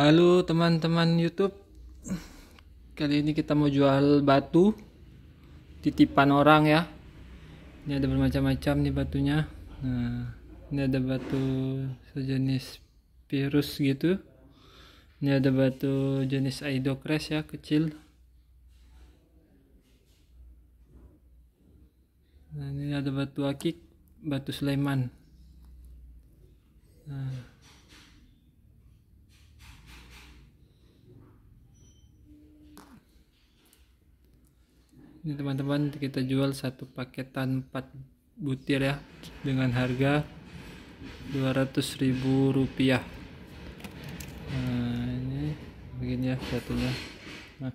Halo teman-teman YouTube. Kali ini kita mau jual batu titipan orang ya. Ini ada bermacam-macam nih batunya. Nah, ini ada batu sejenis virus gitu. Ini ada batu jenis aidocres ya, kecil. Nah, ini ada batu akik, batu Sleman. ini teman-teman kita jual satu paketan 4 butir ya dengan harga 200.000 rupiah nah ini begini ya satunya nah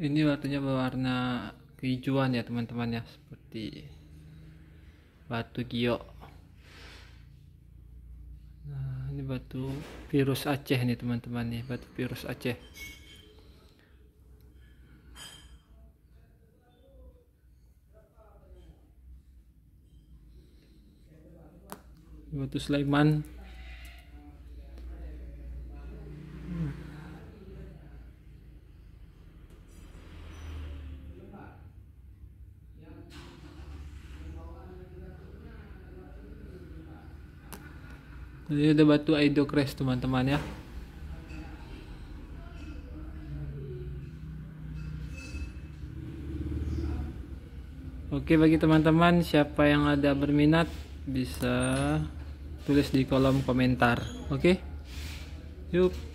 ini batunya berwarna kehijauan ya teman-teman ya seperti batu gio nah ini batu virus Aceh nih teman-teman nih batu virus Aceh batu Sleman Ini ada batu Aidocres teman-teman ya. Oke bagi teman-teman siapa yang ada berminat bisa tulis di kolom komentar. Oke. Yuk.